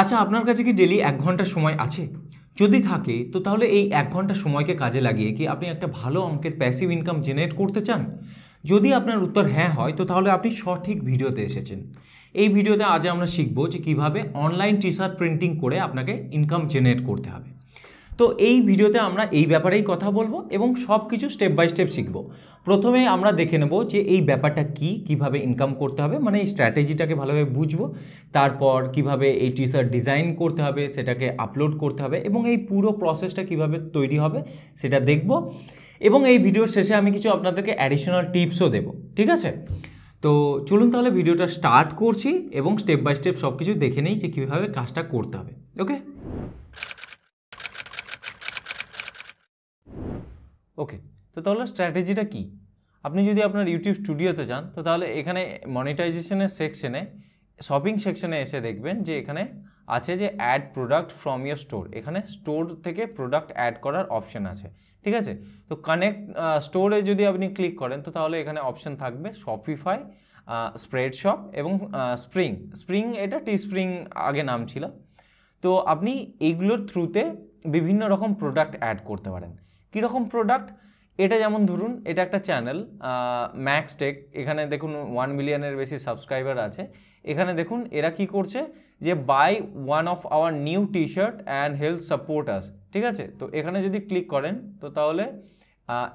আচ্ছা আপনার কাছে কি ডেলি এক ঘন্টা সময় আছে যদি থাকে তো তাহলে এই এক ঘন্টা সময়কে কাজে লাগিয়ে কি আপনি একটা ভালো অঙ্কের প্যাসিভ ইনকাম জেনারেট করতে চান যদি আপনার উত্তর হ্যাঁ হয় তো তাহলে আপনি সঠিক ভিডিওতে এসেছেন এই ভিডিওতে আজ আমরা শিখব যে কিভাবে অনলাইন টি শার্ট প্রিন্টিং করে আপনাকে ইনকাম জেনারেট করতে হবে তো এই ভিডিওতে আমরা এই ব্যাপারেই কথা বলবো এবং সব কিছু স্টেপ বাই স্টেপ শিখব প্রথমে আমরা দেখে নেব যে এই ব্যাপারটা কি কিভাবে ইনকাম করতে হবে মানে এই স্ট্র্যাটেজিটাকে ভালোভাবে বুঝবো তারপর কিভাবে এই টি শার্ট ডিজাইন করতে হবে সেটাকে আপলোড করতে হবে এবং এই পুরো প্রসেসটা কিভাবে তৈরি হবে সেটা দেখব এবং এই ভিডিওর শেষে আমি কিছু আপনাদেরকে অ্যাডিশনাল টিপসও দেবো ঠিক আছে তো চলুন তাহলে ভিডিওটা স্টার্ট করছি এবং স্টেপ বাই স্টেপ সব কিছু দেখে নিই যে কীভাবে কাজটা করতে হবে ওকে ওকে তো তাহলে স্ট্র্যাটেজিটা কী আপনি যদি আপনার ইউটিউব স্টুডিওতে যান তো তাহলে এখানে মনিটাইজেশনের সেকশনে শপিং সেকশনে এসে দেখবেন যে এখানে আছে যে add product from your store এখানে স্টোর থেকে প্রোডাক্ট অ্যাড করার অপশান আছে ঠিক আছে তো কানেক্ট স্টোরে যদি আপনি ক্লিক করেন তো তাহলে এখানে অপশান থাকবে শপিফাই শপ এবং স্প্রিং স্প্রিং এটা টি স্প্রিং আগে নাম ছিল তো আপনি এইগুলোর থ্রুতে বিভিন্ন রকম প্রোডাক্ট অ্যাড করতে পারেন কীরকম প্রোডাক্ট এটা যেমন ধরুন এটা একটা চ্যানেল ম্যাক্স টেক এখানে দেখুন ওয়ান মিলিয়নের বেশি সাবস্ক্রাইবার আছে এখানে দেখুন এরা কি করছে যে buy one of our new T shirt and help support us ঠিক আছে তো এখানে যদি ক্লিক করেন তো তাহলে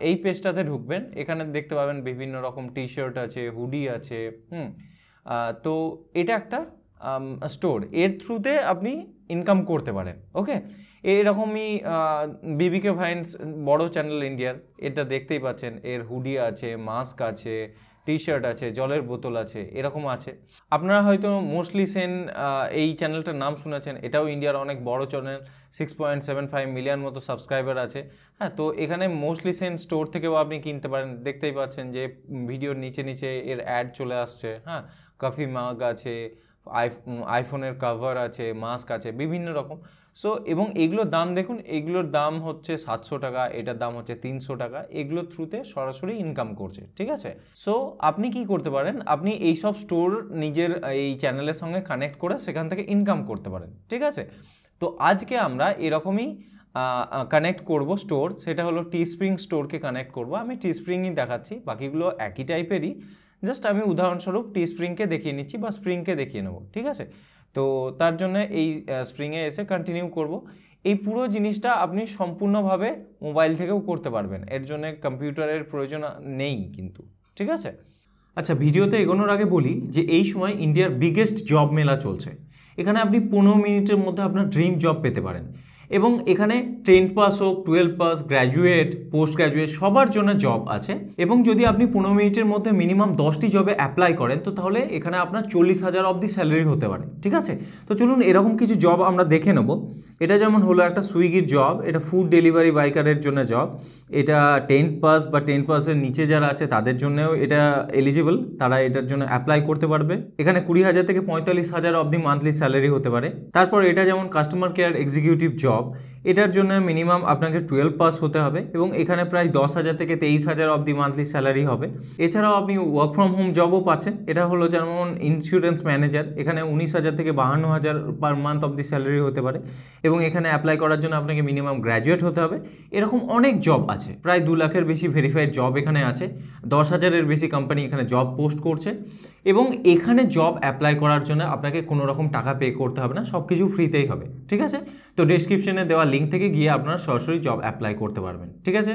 এই পেজটাতে ঢুকবেন এখানে দেখতে পাবেন বিভিন্ন রকম টি শার্ট আছে হুডি আছে হুম তো এটা একটা স্টোর এর থ্রুতে আপনি ইনকাম করতে পারেন ওকে এরকমই বিবিকে ভাইন্স বড় চ্যানেল ইন্ডিয়ার এটা দেখতেই পাচ্ছেন এর হুডি আছে মাস্ক আছে টি শার্ট আছে জলের বোতল আছে এরকম আছে আপনারা হয়তো মোস্টলি সেন এই চ্যানেলটার নাম শুনেছেন এটাও ইন্ডিয়ার অনেক বড় channel six point seven five million মতো সাবস্ক্রাইবার আছে হ্যাঁ তো এখানে মোস্টলি সেন স্টোর থেকেও আপনি কিনতে পারেন দেখতেই পাচ্ছেন যে ভিডিওর নিচে নিচে এর অ্যাড চলে আসছে হ্যাঁ কফি মাগ আছে আইফোনের কাভার আছে মাস্ক আছে বিভিন্ন রকম সো এবং এগুলোর দাম দেখুন এগুলোর দাম হচ্ছে সাতশো টাকা এটার দাম হচ্ছে তিনশো টাকা এগুলোর থ্রুতে সরাসরি ইনকাম করছে ঠিক আছে সো আপনি কি করতে পারেন আপনি এই সব স্টোর নিজের এই চ্যানেলের সঙ্গে কানেক্ট করে সেখান থেকে ইনকাম করতে পারেন ঠিক আছে তো আজকে আমরা এরকমই কানেক্ট করব স্টোর সেটা হলো টি স্প্রিং স্টোরকে কানেক্ট করব আমি টি স্প্রিংই দেখাচ্ছি বাকিগুলো একই টাইপেরই জাস্ট আমি উদাহরণস্বরূপ টি স্প্রিংকে দেখিয়ে নিচ্ছি বা স্প্রিংকে দেখিয়ে নেব ঠিক আছে তো তার জন্য এই স্প্রিংয়ে এসে কন্টিনিউ করব এই পুরো জিনিসটা আপনি সম্পূর্ণভাবে মোবাইল থেকেও করতে পারবেন এর জন্য কম্পিউটারের প্রয়োজন নেই কিন্তু ঠিক আছে আচ্ছা ভিডিওতে এগোনোর আগে বলি যে এই সময় ইন্ডিয়ার বিগেস্ট জব মেলা চলছে এখানে আপনি পনেরো মিনিটের মধ্যে আপনার ড্রিম জব পেতে পারেন এবং এখানে টেন পাস হোক twelve pass graduate post graduate সবার জন্য জব আছে এবং যদি আপনি পনেরো মিনিটের মধ্যে মিনিমাম দশটি জবে অ্যাপ্লাই করেন তো তাহলে এখানে আপনার চল্লিশ হাজার অবধি স্যালারি হতে পারে ঠিক আছে তো চলুন এরকম কিছু জব আমরা দেখে নেব এটা যেমন হলো একটা সুইগির জব এটা ফুড ডেলিভারি বাইকারের জন্য জব এটা টেন্থ পাস বা টেন্থ পাসের নিচে যারা আছে তাদের জন্যও এটা এলিজিবল তারা এটার জন্য অ্যাপ্লাই করতে পারবে এখানে কুড়ি হাজার থেকে পঁয়তাল্লিশ হাজার অবধি মান্থলি স্যালারি হতে পারে তারপর এটা যেমন customer care executive job job এটার জন্য মিনিমাম আপনাকে টুয়েলভ পাস হতে হবে এবং এখানে প্রায় দশ হাজার থেকে তেইশ হাজার অবধি মান্থলি স্যালারি হবে এছাড়াও আপনি ওয়ার্ক ফ্রম হোম জবও পাচ্ছেন এটা হলো যেমন ইন্স্যুরেন্স ম্যানেজার এখানে উনিশ হাজার থেকে বাহান্ন হাজার পার মান্থ অবধি স্যালারি হতে পারে এবং এখানে অ্যাপ্লাই করার জন্য আপনাকে মিনিমাম গ্র্যাজুয়েট হতে হবে এরকম অনেক জব আছে প্রায় দু লাখের বেশি ভেরিফাইড জব এখানে আছে দশ হাজারের বেশি কোম্পানি এখানে জব পোস্ট করছে এবং এখানে জব অ্যাপ্লাই করার জন্য আপনাকে কোনো রকম টাকা পে করতে হবে না সব কিছু ফ্রিতেই হবে ঠিক আছে তো ডিসক্রিপশনে দেওয়া লিঙ্ক থেকে গিয়ে আপনারা সরাসরি জব অ্যাপ্লাই করতে পারবেন ঠিক আছে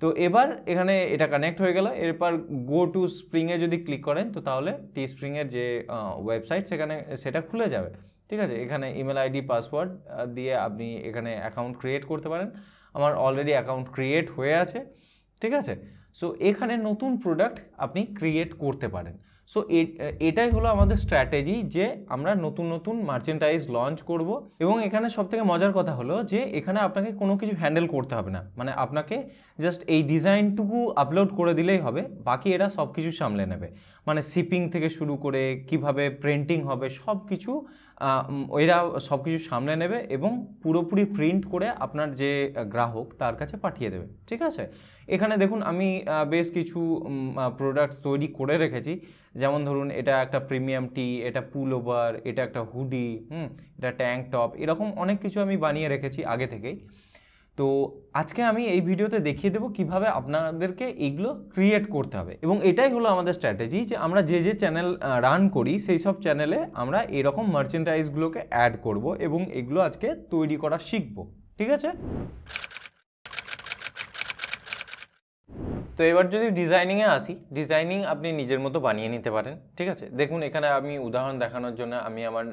তো এবার এখানে এটা কানেক্ট হয়ে গেল এরপর গো টু স্প্রিংয়ে যদি ক্লিক করেন তো তাহলে টি স্প্রিংয়ের যে ওয়েবসাইট সেখানে সেটা খুলে যাবে ঠিক আছে এখানে ইমেল আইডি পাসওয়ার্ড দিয়ে আপনি এখানে অ্যাকাউন্ট ক্রিয়েট করতে পারেন আমার অলরেডি অ্যাকাউন্ট ক্রিয়েট হয়ে আছে ঠিক আছে সো এখানে নতুন প্রোডাক্ট আপনি ক্রিয়েট করতে পারেন সো এটাই হলো আমাদের স্ট্র্যাটেজি যে আমরা নতুন নতুন মার্চেন্টাইজ লঞ্চ করব এবং এখানে সবথেকে মজার কথা হলো যে এখানে আপনাকে কোনো কিছু হ্যান্ডেল করতে হবে না মানে আপনাকে জাস্ট এই ডিজাইনটুকু আপলোড করে দিলেই হবে বাকি এরা সব কিছু সামলে নেবে মানে শিপিং থেকে শুরু করে কিভাবে প্রিন্টিং হবে সব কিছু এরা সব কিছু সামলে নেবে এবং পুরোপুরি প্রিন্ট করে আপনার যে গ্রাহক তার কাছে পাঠিয়ে দেবে ঠিক আছে এখানে দেখুন আমি বেশ কিছু প্রোডাক্ট তৈরি করে রেখেছি যেমন ধরুন এটা একটা প্রিমিয়াম টি এটা পুল ওভার এটা একটা হুডি হুম এটা ট্যাঙ্ক টপ এরকম অনেক কিছু আমি বানিয়ে রেখেছি আগে থেকেই তো আজকে আমি এই ভিডিওতে দেখিয়ে দেবো কিভাবে আপনাদেরকে এইগুলো ক্রিয়েট করতে হবে এবং এটাই হলো আমাদের স্ট্র্যাটেজি যে আমরা যে যে চ্যানেল রান করি সেই সব চ্যানেলে আমরা এরকম মার্চেন্ডাইজগুলোকে অ্যাড করব এবং এগুলো আজকে তৈরি করা শিখব ঠিক আছে তো এবার যদি ডিজাইনিংয়ে আসি ডিজাইনিং আপনি নিজের মতো বানিয়ে নিতে পারেন ঠিক আছে দেখুন এখানে আমি উদাহরণ দেখানোর জন্য আমি আমার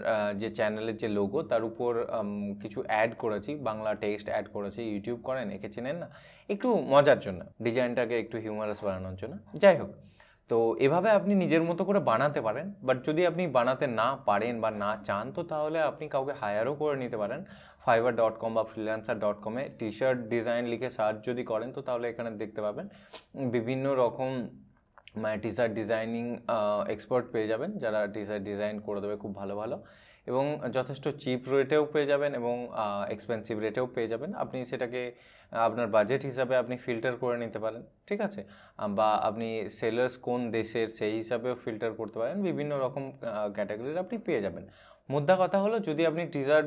যে চ্যানেলের যে লোগো তার উপর কিছু অ্যাড করেছি বাংলা টেক্সট অ্যাড করেছি ইউটিউব করেন একে চেনেন না একটু মজার জন্য ডিজাইনটাকে একটু হিউমারাস বানানোর জন্য যাই হোক তো এভাবে আপনি নিজের মতো করে বানাতে পারেন বাট যদি আপনি বানাতে না পারেন বা না চান তো তাহলে আপনি কাউকে হায়ারও করে নিতে পারেন ফাইবার ডট কম বা ফ্রিল্যান্সার ডট কমে টি শার্ট ডিজাইন লিখে সার্চ যদি করেন তো তাহলে এখানে দেখতে পাবেন বিভিন্ন রকম মানে টি শার্ট ডিজাইনিং এক্সপার্ট পেয়ে যাবেন যারা টি শার্ট ডিজাইন করে দেবে খুব ভালো ভালো এবং যথেষ্ট চিপ রেটেও পেয়ে যাবেন এবং এক্সপেন্সিভ রেটেও পেয়ে যাবেন আপনি সেটাকে আপনার বাজেট হিসাবে আপনি ফিল্টার করে নিতে পারেন ঠিক আছে বা আপনি সেলার্স কোন দেশের সেই হিসাবেও ফিল্টার করতে পারেন বিভিন্ন রকম ক্যাটাগরির আপনি পেয়ে যাবেন মুদ্রা কথা হলো যদি আপনি টিজার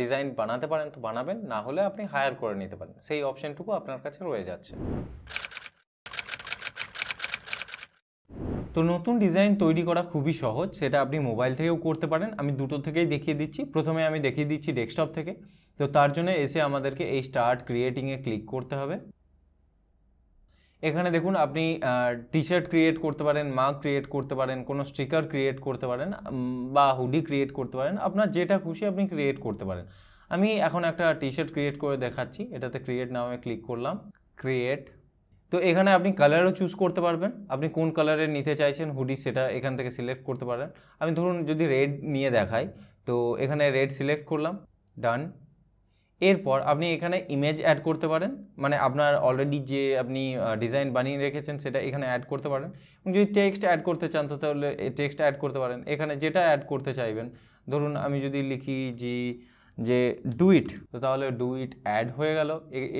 ডিজাইন বানাতে পারেন তো বানাবেন না হলে আপনি হায়ার করে নিতে পারেন সেই অপশানটুকু আপনার কাছে রয়ে যাচ্ছে তো নতুন ডিজাইন তৈরি করা খুবই সহজ সেটা আপনি মোবাইল থেকেও করতে পারেন আমি দুটো থেকেই দেখিয়ে দিচ্ছি প্রথমে আমি দেখিয়ে দিচ্ছি ডেস্কটপ থেকে তো তার জন্য এসে আমাদেরকে এই স্টার্ট ক্রিয়েটিংয়ে ক্লিক করতে হবে এখানে দেখুন আপনি টি শার্ট ক্রিয়েট করতে পারেন মাগ ক্রিয়েট করতে পারেন কোনো স্টিকার ক্রিয়েট করতে পারেন বা হুডি ক্রিয়েট করতে পারেন আপনার যেটা খুশি আপনি ক্রিয়েট করতে পারেন আমি এখন একটা টি শার্ট ক্রিয়েট করে দেখাচ্ছি এটাতে ক্রিয়েট নামে ক্লিক করলাম ক্রিয়েট তো এখানে আপনি কালারও চুজ করতে পারবেন আপনি কোন কালারের নিতে চাইছেন হুডি সেটা এখান থেকে সিলেক্ট করতে পারেন আমি ধরুন যদি রেড নিয়ে দেখাই তো এখানে রেড সিলেক্ট করলাম ডান এরপর আপনি এখানে ইমেজ অ্যাড করতে পারেন মানে আপনার অলরেডি যে আপনি ডিজাইন বানিয়ে রেখেছেন সেটা এখানে অ্যাড করতে পারেন যদি টেক্সট অ্যাড করতে চান তো তাহলে টেক্সট অ্যাড করতে পারেন এখানে যেটা অ্যাড করতে চাইবেন ধরুন আমি যদি লিখি যে যে ডু ইট তো তাহলে ডু ইট অ্যাড হয়ে গেল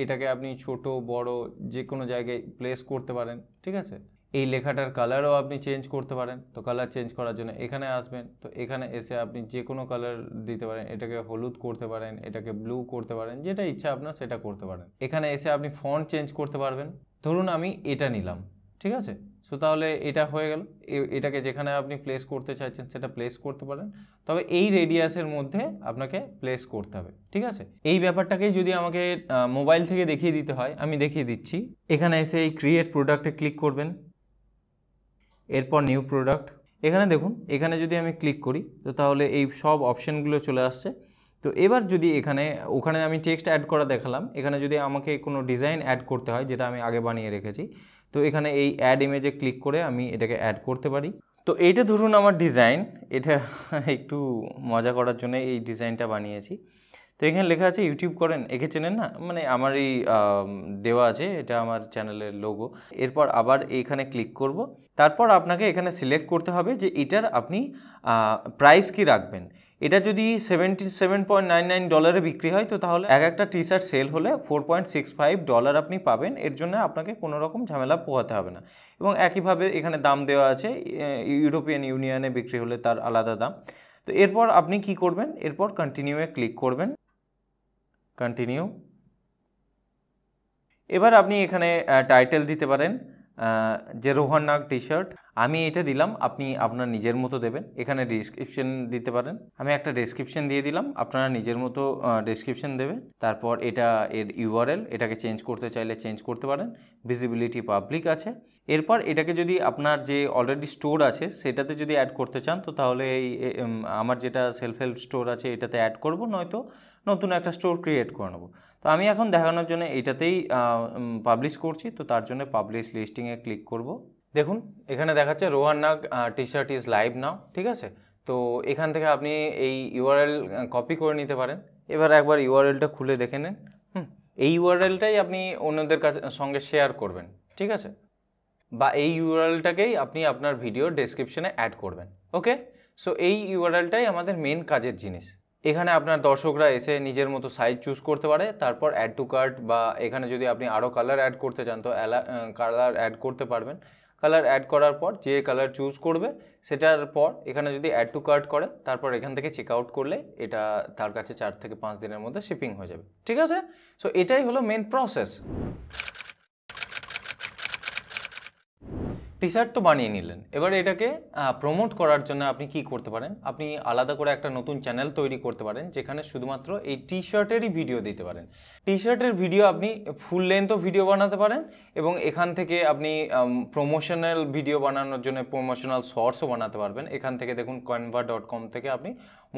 এটাকে আপনি ছোট বড় যে কোনো জায়গায় প্লেস করতে পারেন ঠিক আছে এই লেখাটার কালারও আপনি চেঞ্জ করতে পারেন তো কালার চেঞ্জ করার জন্য এখানে আসবেন তো এখানে এসে আপনি যে কোনো কালার দিতে পারেন এটাকে হলুদ করতে পারেন এটাকে ব্লু করতে পারেন যেটা ইচ্ছা আপনার সেটা করতে পারেন এখানে এসে আপনি ফন্ট চেঞ্জ করতে পারবেন ধরুন আমি এটা নিলাম ঠিক আছে সো তাহলে এটা হয়ে গেল এটাকে যেখানে আপনি প্লেস করতে চাইছেন সেটা প্লেস করতে পারেন তবে এই রেডিয়াসের মধ্যে আপনাকে প্লেস করতে হবে ঠিক আছে এই ব্যাপারটাকেই যদি আমাকে মোবাইল থেকে দেখিয়ে দিতে হয় আমি দেখিয়ে দিচ্ছি এখানে এসে এই ক্রিয়েট প্রোডাক্টে ক্লিক করবেন এরপর নিউ প্রোডাক্ট এখানে দেখুন এখানে যদি আমি ক্লিক করি তো তাহলে এই সব অপশানগুলো চলে আসছে তো এবার যদি এখানে ওখানে আমি টেক্সট অ্যাড করা দেখালাম এখানে যদি আমাকে কোনো ডিজাইন অ্যাড করতে হয় যেটা আমি আগে বানিয়ে রেখেছি তো এখানে এই অ্যাড ইমেজে ক্লিক করে আমি এটাকে অ্যাড করতে পারি তো এইটা ধরুন আমার ডিজাইন এটা একটু মজা করার জন্য এই ডিজাইনটা বানিয়েছি তো এখানে লেখা আছে ইউটিউব করেন একে চেনেন না মানে আমার এই দেওয়া আছে এটা আমার চ্যানেলের লোগো এরপর আবার এখানে ক্লিক করব তারপর আপনাকে এখানে সিলেক্ট করতে হবে যে এটার আপনি প্রাইস কি রাখবেন এটা যদি seventy seven point nine nine ডলারে বিক্রি হয় তো তাহলে এক একটা টি শার্ট সেল হলে four point six five dollar আপনি পাবেন এর জন্য আপনাকে কোনো রকম ঝামেলা পোহাতে হবে না এবং একইভাবে এখানে দাম দেওয়া আছে ইউরোপিয়ান ইউনিয়নে বিক্রি হলে তার আলাদা দাম তো এরপর আপনি কি করবেন এরপর কন্টিনিউয়ে ক্লিক করবেন কন্টিনিউ এবার আপনি এখানে টাইটেল দিতে পারেন যে রোহন নাগ টি শার্ট আমি এটা দিলাম আপনি আপনার নিজের মতো দেবেন এখানে ডিসক্রিপশন দিতে পারেন আমি একটা ডেসক্রিপশন দিয়ে দিলাম আপনারা নিজের মতো ডেসক্রিপশন দেবেন তারপর এটা এর ইউআরএল এটাকে চেঞ্জ করতে চাইলে চেঞ্জ করতে পারেন ভিজিবিলিটি পাবলিক আছে এরপর এটাকে যদি আপনার যে অলরেডি স্টোর আছে সেটাতে যদি অ্যাড করতে চান তো তাহলে এই আমার যেটা সেলফ হেল্প স্টোর আছে এটাতে অ্যাড করব নয়তো নতুন একটা স্টোর ক্রিয়েট করে নেবো তো আমি এখন দেখানোর জন্য এটাতেই পাবলিশ করছি তো তার জন্য পাবলিশ লিস্টিংয়ে ক্লিক করব দেখুন এখানে দেখাচ্ছে Rohan Nag T shirt is live now ঠিক আছে তো এখান থেকে আপনি এই ইউআরএল কপি করে নিতে পারেন এবার একবার ইউআরএলটা খুলে দেখে নেন হুম এই ইউআরএলটাই আপনি অন্যদের কাছে সঙ্গে শেয়ার করবেন ঠিক আছে বা এই ইউআরএলটাকেই আপনি আপনার ভিডিও ডেসক্রিপশনে অ্যাড করবেন ওকে সো এই ইউআরএলটাই আমাদের মেন কাজের জিনিস এখানে আপনার দর্শকরা এসে নিজের মতো সাইজ চুজ করতে পারে তারপর অ্যাড টু কার্ট বা এখানে যদি আপনি আরও কালার অ্যাড করতে চান তো কালার অ্যাড করতে পারবেন কালার অ্যাড করার পর যে কালার চুজ করবে সেটার পর এখানে যদি অ্যাড টু কার্ট করে তারপর এখান থেকে চেক আউট করলে এটা তার কাছে চার থেকে পাঁচ দিনের মধ্যে শিপিং হয়ে যাবে ঠিক আছে সো এটাই হলো মেন প্রসেস টি শার্ট তো বানিয়ে নিলেন এবার এটাকে প্রমোট করার জন্য আপনি কি করতে পারেন আপনি আলাদা করে একটা নতুন চ্যানেল তৈরি করতে পারেন যেখানে শুধুমাত্র এই টি শার্টেরই ভিডিও দিতে পারেন টি শার্টের ভিডিও আপনি ফুল লেন্থও ভিডিও বানাতে পারেন এবং এখান থেকে আপনি প্রমোশনাল ভিডিও বানানোর জন্য প্রমোশনাল শর্টসও বানাতে পারবেন এখান থেকে দেখুন কনভা ডট কম থেকে আপনি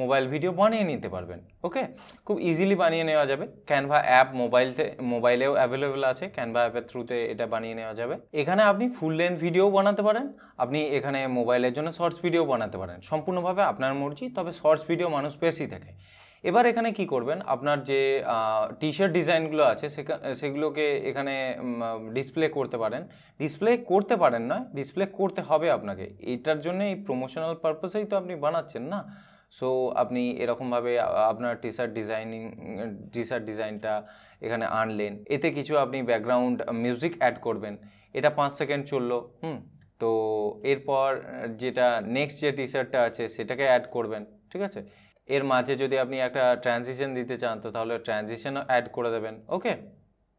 মোবাইল ভিডিও বানিয়ে নিতে পারবেন ওকে খুব ইজিলি বানিয়ে নেওয়া যাবে ক্যানভা অ্যাপ মোবাইলতে মোবাইলেও অ্যাভেলেবেল আছে ক্যানভা অ্যাপের থ্রুতে এটা বানিয়ে নেওয়া যাবে এখানে আপনি ফুল লেন্থ ভিডিও বানাতে পারেন আপনি এখানে মোবাইলের জন্য শর্টস ভিডিও বানাতে পারেন সম্পূর্ণভাবে আপনার মর্জি তবে শর্টস ভিডিও মানুষ বেশি থাকে এবার এখানে কি করবেন আপনার যে টি শার্ট ডিজাইনগুলো আছে সেগুলোকে এখানে ডিসপ্লে করতে পারেন ডিসপ্লে করতে পারেন না ডিসপ্লে করতে হবে আপনাকে এটার জন্য এই প্রমোশনাল পারপাসেই তো আপনি বানাচ্ছেন না সো আপনি এরকমভাবে আপনার T shirt designing T shirt ডিজাইনটা এখানে আনলেন এতে কিছু আপনি ব্যাকগ্রাউন্ড মিউজিক অ্যাড করবেন এটা পাঁচ সেকেন্ড চললো হুম তো এরপর যেটা নেক্সট যে টি শার্টটা আছে সেটাকে অ্যাড করবেন ঠিক আছে এর মাঝে যদি আপনি একটা ট্রানজিশন দিতে চান তো তাহলে ট্রানজিশনও অ্যাড করে দেবেন ওকে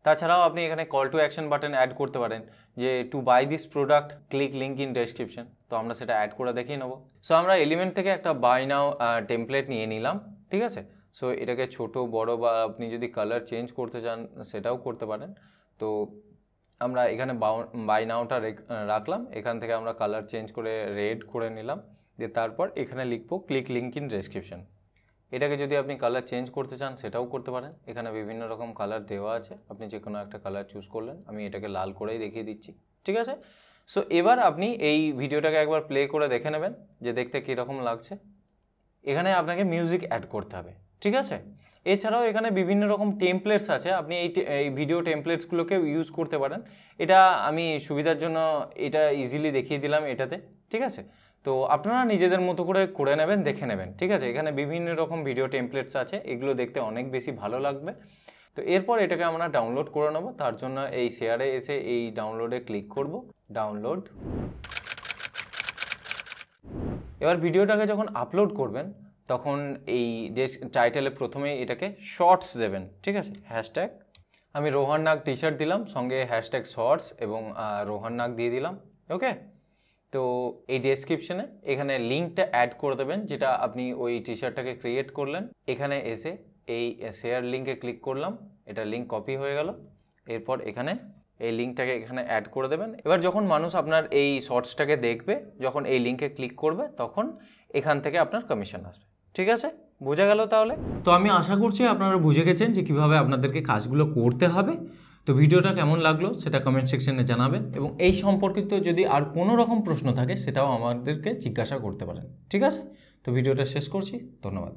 তাছাড়াও আপনি এখানে call to action button add করতে পারেন যে to buy this product click link in description তো আমরা সেটা অ্যাড করে দেখিয়ে নেবো সো আমরা এলিমেন্ট থেকে একটা বাই নাও টেমপ্লেট নিয়ে নিলাম ঠিক আছে সো এটাকে ছোট বড় বা আপনি যদি কালার চেঞ্জ করতে চান সেটাও করতে পারেন তো আমরা এখানে বাই নাওটা রাখলাম এখান থেকে আমরা কালার চেঞ্জ করে রেড করে নিলাম দিয়ে তারপর এখানে লিখবো ক্লিক লিঙ্ক ইন ডেসক্রিপশন এটাকে যদি আপনি কালার চেঞ্জ করতে চান সেটাও করতে পারেন এখানে বিভিন্ন রকম কালার দেওয়া আছে আপনি যে কোনো একটা কালার চুজ করলেন আমি এটাকে লাল করেই দেখিয়ে দিচ্ছি ঠিক আছে সো এবার আপনি এই ভিডিওটাকে একবার প্লে করে দেখে নেবেন যে দেখতে কীরকম লাগছে এখানে আপনাকে মিউজিক অ্যাড করতে হবে ঠিক আছে এছাড়াও এখানে বিভিন্ন রকম টেমপ্লেটস আছে আপনি এই এই ভিডিও টেমপ্লেটসগুলোকে ইউজ করতে পারেন এটা আমি সুবিধার জন্য এটা ইজিলি দেখিয়ে দিলাম এটাতে ঠিক আছে তো আপনারা নিজেদের মতো করে করে নেবেন দেখে নেবেন ঠিক আছে এখানে বিভিন্ন রকম ভিডিও টেমপ্লেটস আছে এগুলো দেখতে অনেক বেশি ভালো লাগবে তো এরপর এটাকে আমরা ডাউনলোড করে নেবো তার জন্য এই শেয়ারে এসে এই ডাউনলোডে ক্লিক করব ডাউনলোড এবার ভিডিওটাকে যখন আপলোড করবেন তখন এই যে টাইটেলে প্রথমে এটাকে শর্টস দেবেন ঠিক আছে হ্যাশট্যাগ আমি রোহান নাগ টি শার্ট দিলাম সঙ্গে হ্যাশট্যাগ শর্টস এবং রোহান নাগ দিয়ে দিলাম ওকে তো এই ডেসক্রিপশনে এখানে লিঙ্কটা অ্যাড করে দেবেন যেটা আপনি ওই টি শার্টটাকে ক্রিয়েট করলেন এখানে এসে এই শেয়ার লিঙ্কে ক্লিক করলাম এটা লিঙ্ক কপি হয়ে গেল এরপর এখানে এই লিঙ্কটাকে এখানে অ্যাড করে দেবেন এবার যখন মানুষ আপনার এই শর্টসটাকে দেখবে যখন এই লিঙ্কে ক্লিক করবে তখন এখান থেকে আপনার কমিশন আসবে ঠিক আছে বোঝা গেল তাহলে তো আমি আশা করছি আপনারা বুঝে গেছেন যে কিভাবে আপনাদেরকে কাজগুলো করতে হবে তো ভিডিওটা কেমন লাগলো সেটা কমেন্ট সেকশনে জানাবেন এবং এই সম্পর্কিত যদি আর কোনো রকম প্রশ্ন থাকে সেটাও আমাদেরকে জিজ্ঞাসা করতে পারেন ঠিক আছে তো ভিডিওটা শেষ করছি ধন্যবাদ